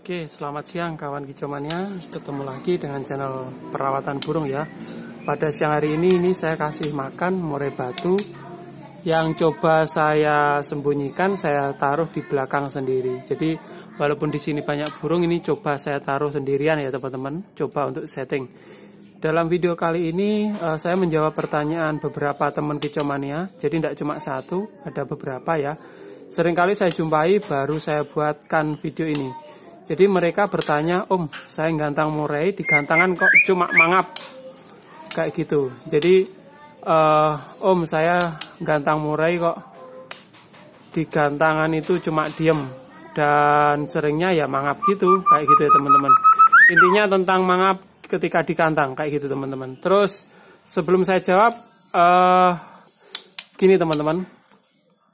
Oke, selamat siang kawan kicomania Ketemu lagi dengan channel perawatan burung ya. Pada siang hari ini ini saya kasih makan more batu yang coba saya sembunyikan, saya taruh di belakang sendiri. Jadi walaupun di sini banyak burung ini coba saya taruh sendirian ya teman-teman, coba untuk setting. Dalam video kali ini eh, saya menjawab pertanyaan beberapa teman kicomania Jadi tidak cuma satu, ada beberapa ya. Seringkali saya jumpai baru saya buatkan video ini. Jadi mereka bertanya, Om, saya gantang murai, di gantangan kok cuma mangap. Kayak gitu. Jadi, uh, Om, saya gantang murai kok di gantangan itu cuma diem. Dan seringnya ya mangap gitu. Kayak gitu ya teman-teman. Intinya tentang mangap ketika di kantang. Kayak gitu teman-teman. Terus, sebelum saya jawab, uh, gini teman-teman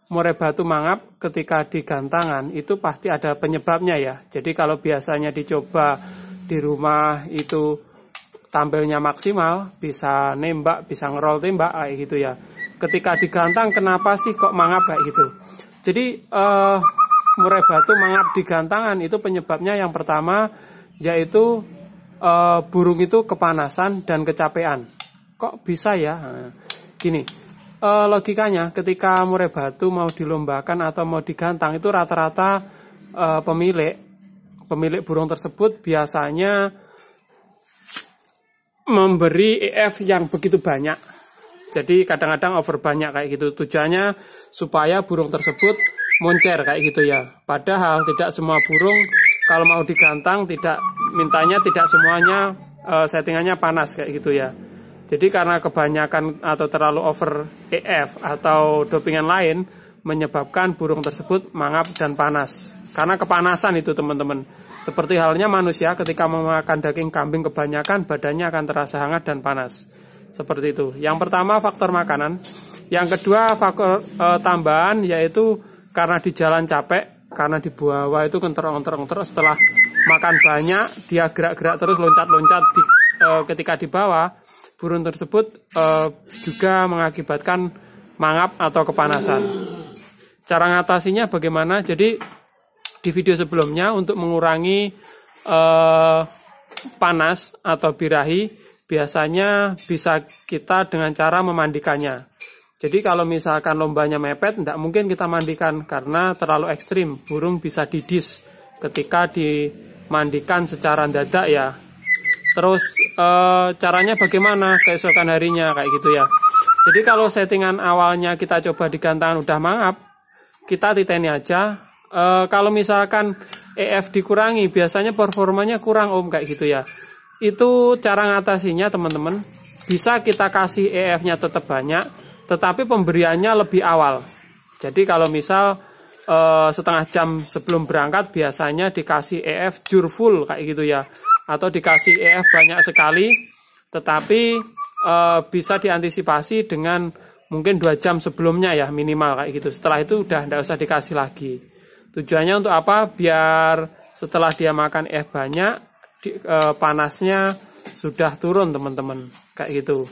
murai batu mangap ketika digantangan itu pasti ada penyebabnya ya. Jadi kalau biasanya dicoba di rumah itu tampilnya maksimal, bisa nembak, bisa ngerol tembak kayak gitu ya. Ketika digantang kenapa sih kok mangap kayak gitu? Jadi eh, murai batu mangap digantangan itu penyebabnya yang pertama yaitu eh, burung itu kepanasan dan kecapean. Kok bisa ya? Nah, gini, e, logikanya ketika murai batu mau dilombakan atau mau digantang itu rata-rata e, pemilik pemilik burung tersebut biasanya memberi EF yang begitu banyak. Jadi kadang-kadang over banyak kayak gitu. Tujuannya supaya burung tersebut moncer kayak gitu ya. Padahal tidak semua burung kalau mau digantang tidak mintanya tidak semuanya uh, settingannya panas kayak gitu ya. Jadi karena kebanyakan atau terlalu over EF atau dopingan lain menyebabkan burung tersebut mangap dan panas. Karena kepanasan itu teman-teman. Seperti halnya manusia ketika memakan daging kambing kebanyakan badannya akan terasa hangat dan panas. Seperti itu. Yang pertama faktor makanan. Yang kedua faktor e, tambahan yaitu karena di jalan capek, karena di bawah itu kenter terus setelah makan banyak dia gerak-gerak terus loncat-loncat di, e, ketika di bawah burung tersebut uh, juga mengakibatkan mangap atau kepanasan. Cara ngatasinya bagaimana? Jadi di video sebelumnya untuk mengurangi uh, panas atau birahi biasanya bisa kita dengan cara memandikannya. Jadi kalau misalkan lombanya mepet, tidak mungkin kita mandikan karena terlalu ekstrim. Burung bisa didis ketika dimandikan secara dadak ya terus e, caranya bagaimana keesokan harinya kayak gitu ya jadi kalau settingan awalnya kita coba di udah mangap kita titeni aja e, kalau misalkan EF dikurangi biasanya performanya kurang om kayak gitu ya itu cara ngatasinya teman-teman bisa kita kasih EF-nya tetap banyak tetapi pemberiannya lebih awal jadi kalau misal eh, setengah jam sebelum berangkat biasanya dikasih EF jur full kayak gitu ya atau dikasih EF banyak sekali tetapi e, bisa diantisipasi dengan mungkin dua jam sebelumnya ya minimal kayak gitu setelah itu udah tidak usah dikasih lagi tujuannya untuk apa biar setelah dia makan EF banyak di, e, panasnya sudah turun teman-teman kayak gitu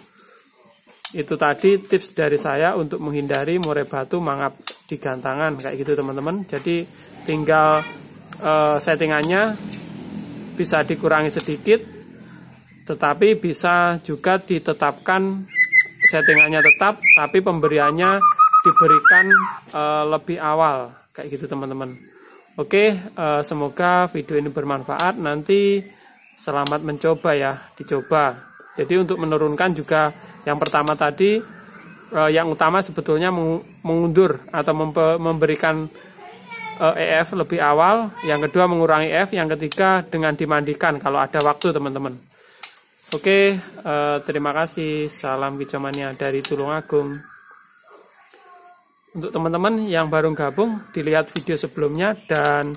itu tadi tips dari saya untuk menghindari murai batu mangap di gantangan kayak gitu teman-teman jadi tinggal uh, settingannya bisa dikurangi sedikit tetapi bisa juga ditetapkan settingannya tetap tapi pemberiannya diberikan e, lebih awal kayak gitu teman-teman oke e, semoga video ini bermanfaat nanti selamat mencoba ya dicoba jadi untuk menurunkan juga yang pertama tadi e, yang utama sebetulnya mengundur atau memberikan EF eh, e lebih awal, yang kedua mengurangi e F, yang ketiga dengan dimandikan kalau ada waktu teman-teman. Oke, uh, terima kasih. Salam kicauannya dari Tulungagung. Untuk teman-teman yang baru gabung, dilihat video sebelumnya dan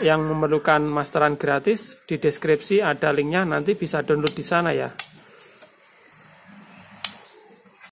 yang memerlukan masteran gratis, di deskripsi ada linknya, nanti bisa download di sana ya.